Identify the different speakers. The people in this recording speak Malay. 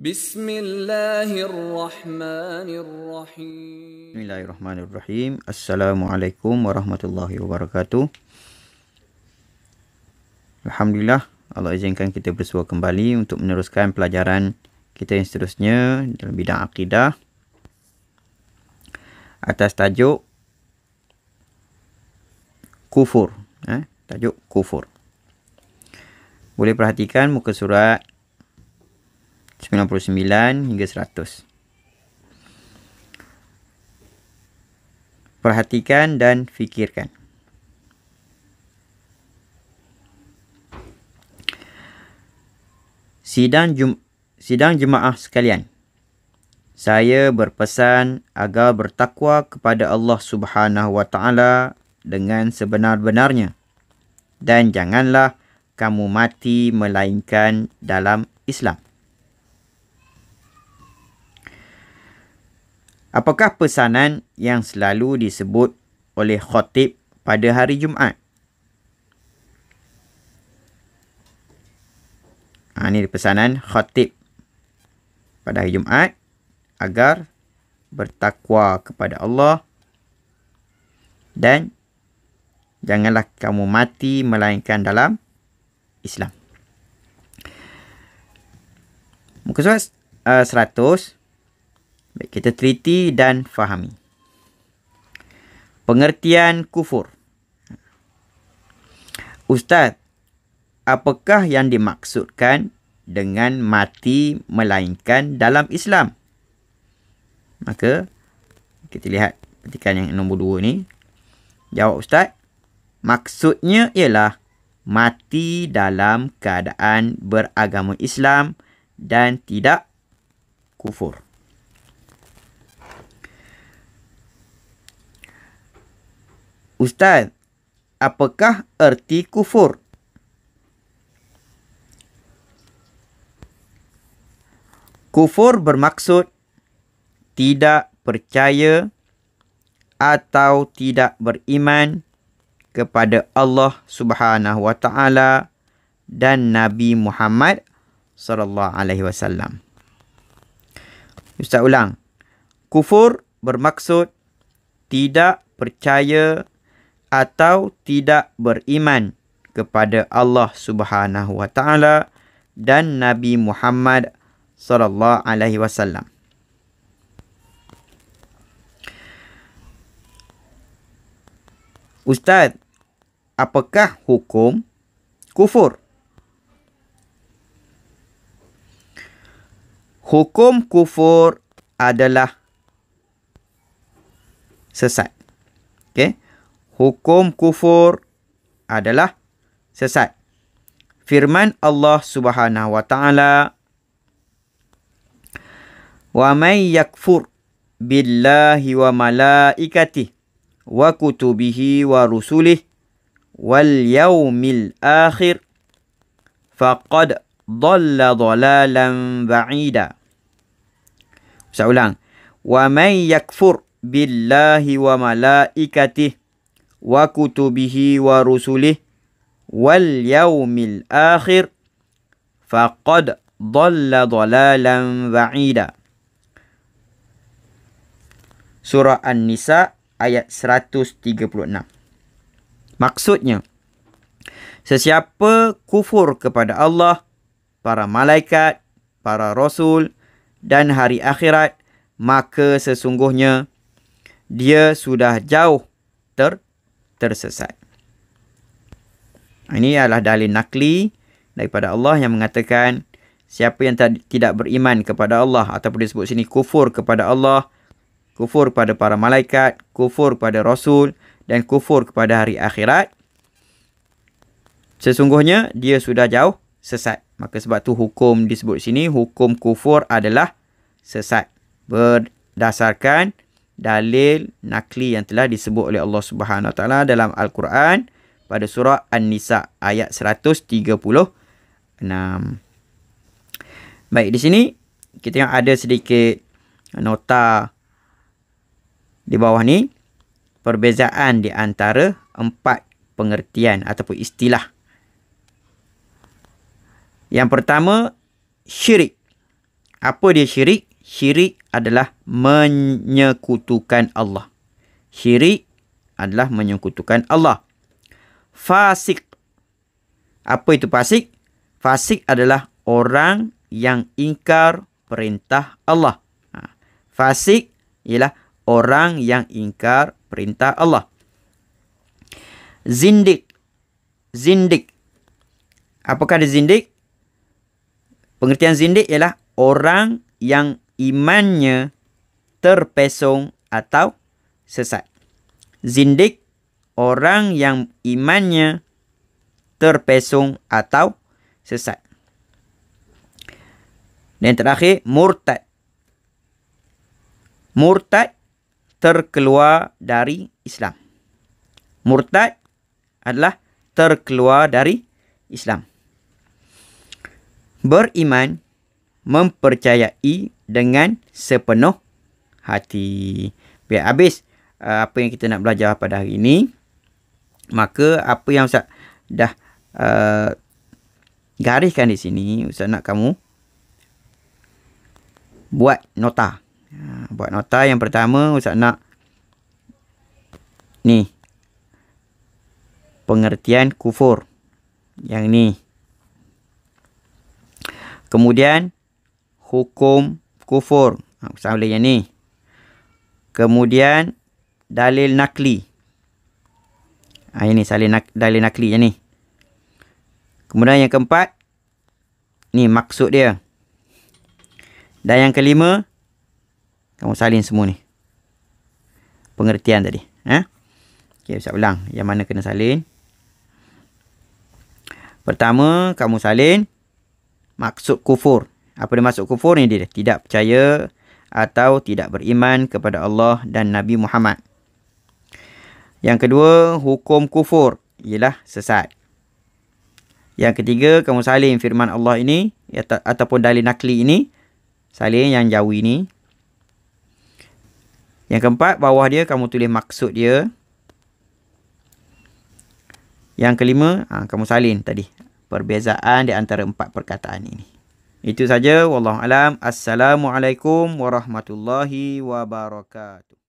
Speaker 1: Bismillahirrahmanirrahim. Bismillahirrahmanirrahim. Assalamualaikum warahmatullahi wabarakatuh. Alhamdulillah Allah izinkan kita bersua kembali untuk meneruskan pelajaran kita yang seterusnya dalam bidang akidah atas tajuk kufur, eh tajuk kufur. Boleh perhatikan muka surat 99 hingga 100. Perhatikan dan fikirkan. Sidang Jum- sidang jemaah sekalian. Saya berpesan agar bertakwa kepada Allah Subhanahu wa taala dengan sebenar-benarnya dan janganlah kamu mati melainkan dalam Islam. Apakah pesanan yang selalu disebut oleh khatib pada hari Jumaat? Ha, ini pesanan khatib pada hari Jumaat agar bertakwa kepada Allah dan janganlah kamu mati melainkan dalam Islam. Muka surat uh, Baik, kita teliti dan fahami. Pengertian kufur. Ustaz, apakah yang dimaksudkan dengan mati melainkan dalam Islam? Maka, kita lihat petikan yang nombor dua ni. Jawab Ustaz, maksudnya ialah mati dalam keadaan beragama Islam dan tidak kufur. Ustaz, apakah erti kufur? Kufur bermaksud tidak percaya atau tidak beriman kepada Allah Subhanahu wa taala dan Nabi Muhammad sallallahu alaihi wasallam. Ustaz ulang. Kufur bermaksud tidak percaya atau tidak beriman kepada Allah Subhanahu wa taala dan Nabi Muhammad sallallahu alaihi wasallam. Ustaz, apakah hukum kufur? Hukum kufur adalah sesat. Okey? hukum kufur adalah sesat. Firman Allah Subhanahu wa taala Wa may yakfur billahi wa malaikati wa kutubihi wa rusulihi wal yaumil akhir faqad dhalla dhalalan ba'ida Saya ulang. Wa may yakfur billahi wa malaikatihi wa kutubihi wa rusulih wal yaumil akhir faqad dhalla dhalalan ba'ida Surah An-Nisa ayat 136 Maksudnya sesiapa kufur kepada Allah para malaikat para rasul dan hari akhirat maka sesungguhnya dia sudah jauh ter tersesat. Ini adalah dalil nakli daripada Allah yang mengatakan siapa yang tidak beriman kepada Allah ataupun disebut sini kufur kepada Allah, kufur kepada para malaikat, kufur kepada rasul dan kufur kepada hari akhirat sesungguhnya dia sudah jauh sesat. Maka sebab tu hukum disebut sini hukum kufur adalah sesat berdasarkan dalil nakli yang telah disebut oleh Allah Subhanahu Wa dalam Al-Quran pada surah An-Nisa ayat 136. Baik di sini kita yang ada sedikit nota di bawah ni perbezaan di antara empat pengertian ataupun istilah. Yang pertama syirik. Apa dia syirik? syirik adalah menyekutukan Allah. Syirik adalah menyekutukan Allah. Fasik. Apa itu fasik? Fasik adalah orang yang ingkar perintah Allah. Ha. Fasik ialah orang yang ingkar perintah Allah. Zindik. Zindik. Apakah dia zindik? Pengertian zindik ialah orang yang imannya terpesong atau sesat. Zindik orang yang imannya terpesong atau sesat. Dan terakhir murtad. Murtad terkeluar dari Islam. Murtad adalah terkeluar dari Islam. Beriman mempercayai dengan sepenuh hati. Biar habis uh, apa yang kita nak belajar pada hari ini, maka apa yang Ustaz dah uh, gariskan di sini, Ustaz nak kamu buat nota. Uh, buat nota yang pertama, Ustaz nak ni pengertian kufur. Yang ni. Kemudian hukum kufur. Ustaz ha, boleh yang ni. Kemudian dalil nakli. Ha, ini salin nak, dalil nakli je ni. Kemudian yang keempat. Ni maksud dia. Dan yang kelima. Kamu salin semua ni. Pengertian tadi. Ha? Okey, Ustaz ulang. Yang mana kena salin. Pertama, kamu salin. Maksud kufur. Apa dia masuk kufur ni dia? Tidak percaya atau tidak beriman kepada Allah dan Nabi Muhammad. Yang kedua, hukum kufur ialah sesat. Yang ketiga, kamu salin firman Allah ini ata- ataupun dalil nakli ini. Salin yang jauh ini. Yang keempat, bawah dia kamu tulis maksud dia. Yang kelima, ha, kamu salin tadi. Perbezaan di antara empat perkataan ini. Itu saja wallahu alam. Assalamualaikum warahmatullahi wabarakatuh.